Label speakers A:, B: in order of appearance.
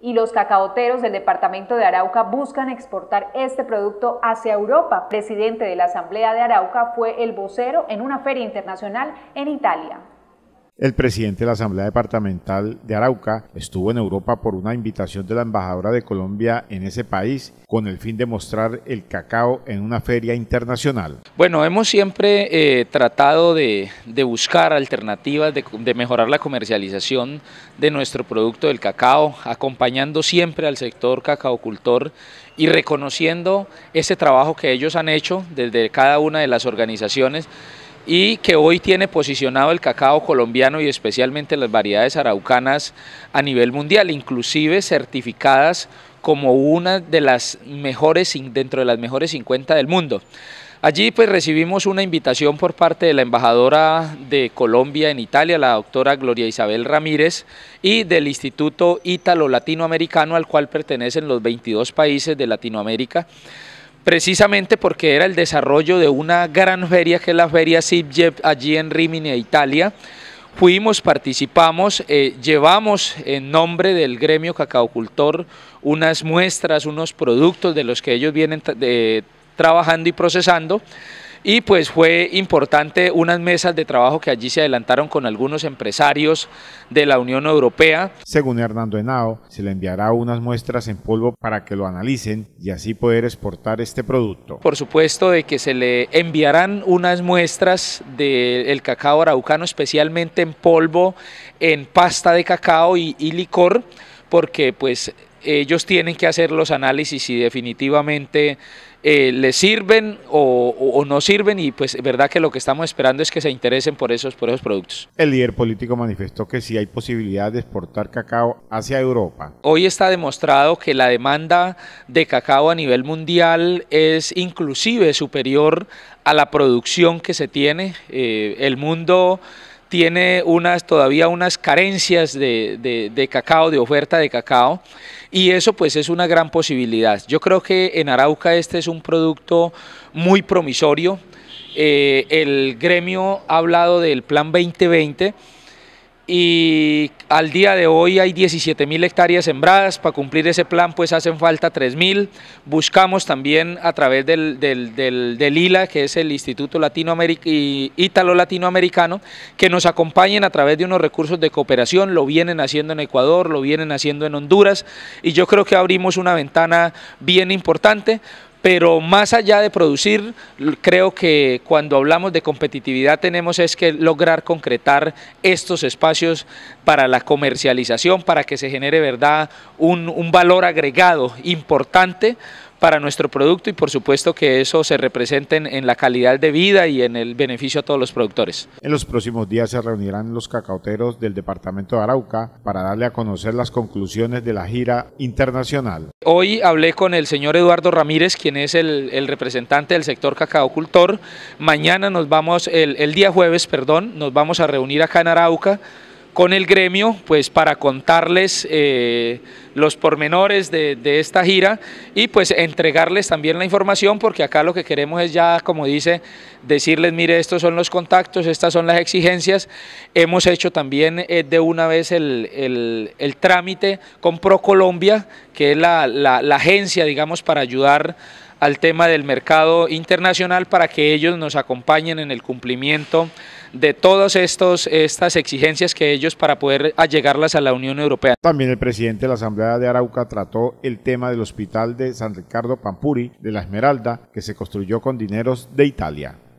A: y los cacaoteros del departamento de Arauca buscan exportar este producto hacia Europa. presidente de la Asamblea de Arauca fue el vocero en una feria internacional en Italia.
B: El presidente de la Asamblea Departamental de Arauca estuvo en Europa por una invitación de la embajadora de Colombia en ese país con el fin de mostrar el cacao en una feria internacional.
A: Bueno, hemos siempre eh, tratado de, buscar alternativas, de, mejorar la comercialización de nuestro producto del cacao, acompañando siempre al sector cacaocultor y reconociendo ese trabajo que ellos han hecho desde cada una de las organizaciones y que hoy tiene posicionado el cacao colombiano y especialmente las variedades araucanas a nivel mundial, inclusive certificadas como una de las mejores, dentro de las mejores 50 del mundo. Allí pues recibimos una invitación por parte de la embajadora de Colombia en Italia, la doctora Gloria Isabel Ramírez, y del Instituto Ítalo Latinoamericano al cual pertenecen los 22 países de Latinoamérica, precisamente porque era el desarrollo de una gran feria que es la Feria SIPJEP allí en Rimini, Italia. Fuimos, participamos, eh, llevamos en nombre del gremio cacaocultor unas muestras, unos productos de los que ellos vienen trabajando y procesando y pues fue importante unas mesas de trabajo que allí se adelantaron con algunos empresarios de la Unión Europea.
B: Según Hernando Henao, se le enviará unas muestras en polvo para que lo analicen y así poder exportar este producto.
A: Por supuesto de que se le enviarán unas muestras del cacao araucano, especialmente en polvo, en pasta de cacao y licor, porque pues ellos tienen que hacer los análisis y definitivamente eh, les sirven o, no sirven y pues verdad que lo que estamos esperando es que se interesen por esos, por
B: productos. El líder político manifestó que si hay posibilidad de exportar cacao hacia Europa.
A: Hoy está demostrado que la demanda de cacao a nivel mundial es inclusive superior a la producción que se tiene. Eh, el mundo tiene unas, todavía unas carencias de, cacao, de oferta de cacao, y eso pues es una gran posibilidad. Yo creo que en Arauca este es un producto muy promisorio. Eh, el gremio ha hablado del Plan 2020 y al día de hoy hay 17 mil hectáreas sembradas, para cumplir ese plan pues hacen falta 3 mil, buscamos también a través del, del, del, ILA, que es el Instituto Ítalo Latinoamericano, que nos acompañen a través de unos recursos de cooperación, lo vienen haciendo en Ecuador, lo vienen haciendo en Honduras, y yo creo que abrimos una ventana bien importante, pero más allá de producir, creo que cuando hablamos de competitividad tenemos es que lograr concretar estos espacios para la comercialización, para que se genere verdad un, un valor agregado importante para nuestro producto y por supuesto que eso se represente en, la calidad de vida y en el beneficio a todos los productores.
B: En los próximos días se reunirán los cacauteros del departamento de Arauca para darle a conocer las conclusiones de la gira internacional.
A: Hoy hablé con el señor Eduardo Ramírez, quien es el, representante del sector cacaocultor. Mañana nos vamos, el, el día jueves, perdón, nos vamos a reunir acá en Arauca con el gremio pues para contarles eh, los pormenores de, esta gira y pues entregarles también la información porque acá lo que queremos es ya como dice decirles mire estos son los contactos, estas son las exigencias, hemos hecho también eh, de una vez el, trámite con ProColombia que es la, la agencia digamos para ayudar al tema del mercado internacional para que ellos nos acompañen en el cumplimiento de todas estas exigencias que ellos para poder allegarlas a la Unión Europea.
B: También el presidente de la Asamblea de Arauca trató el tema del hospital de San Ricardo Pampuri de la Esmeralda, que se construyó con dineros de Italia.